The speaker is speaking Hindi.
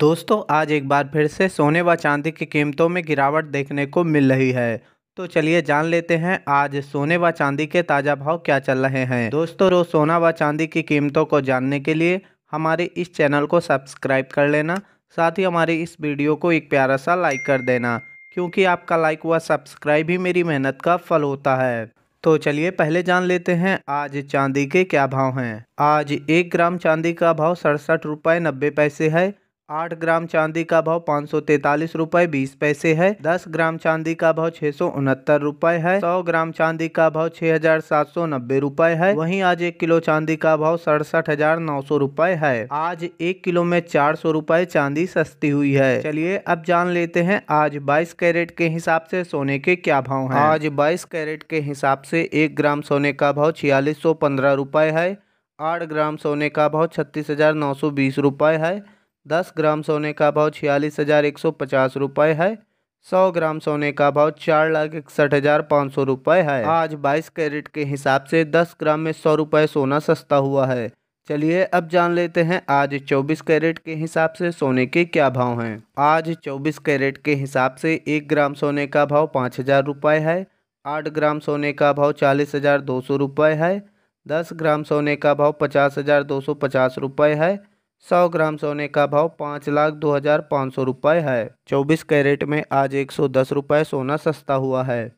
दोस्तों आज एक बार फिर से सोने व चांदी की कीमतों में गिरावट देखने को मिल रही है तो चलिए जान लेते हैं आज सोने व चांदी के ताज़ा भाव क्या चल रहे हैं दोस्तों रोज़ सोना व चांदी की कीमतों को जानने के लिए हमारे इस चैनल को सब्सक्राइब कर लेना साथ ही हमारे इस वीडियो को एक प्यारा सा लाइक कर देना क्योंकि आपका लाइक व सब्सक्राइब ही मेरी मेहनत का फल होता है तो चलिए पहले जान लेते हैं आज चांदी के क्या भाव हैं आज एक ग्राम चांदी का भाव सड़सठ रुपये नब्बे पैसे है आठ ग्राम चांदी का भाव पाँच सौ तैतालीस रूपए बीस पैसे है दस ग्राम चांदी का भाव छह सौ उनहत्तर रूपए है सौ ग्राम चांदी का भाव छह हजार सात सौ नब्बे रूपए है वहीं आज एक किलो चांदी का भाव सड़सठ हजार नौ सौ रूपए है आज एक किलो में चार सौ रूपए चांदी सस्ती हुई है चलिए अब जान लेते हैं आज बाईस कैरेट के हिसाब से सोने के क्या भाव है आज बाईस कैरेट के हिसाब से एक ग्राम सोने का भाव छियालीस सौ पंद्रह रूपए है आठ ग्राम सोने का भाव छत्तीस हजार नौ सौ बीस रूपए है दस ग्राम सोने का भाव छियालीस हज़ार एक सौ पचास रुपये है सौ ग्राम सोने का भाव चार लाख इकसठ हज़ार पाँच सौ रुपये है आज बाईस कैरेट के हिसाब से दस ग्राम में सौ रुपये सोना सस्ता हुआ है चलिए अब जान लेते हैं आज 24 कैरेट के हिसाब से सोने के क्या भाव हैं आज 24 कैरेट के हिसाब से एक ग्राम सोने का भाव पाँच हज़ार रुपये है आठ ग्राम सोने का भाव चालीस हज़ार दो सौ रुपये है दस ग्राम सोने का भाव पचास हज़ार दो सौ पचास रुपये है सौ ग्राम सोने का भाव पाँच लाख दो हज़ार पाँच सौ रुपये है चौबीस कैरेट में आज एक सौ दस रुपये सोना सस्ता हुआ है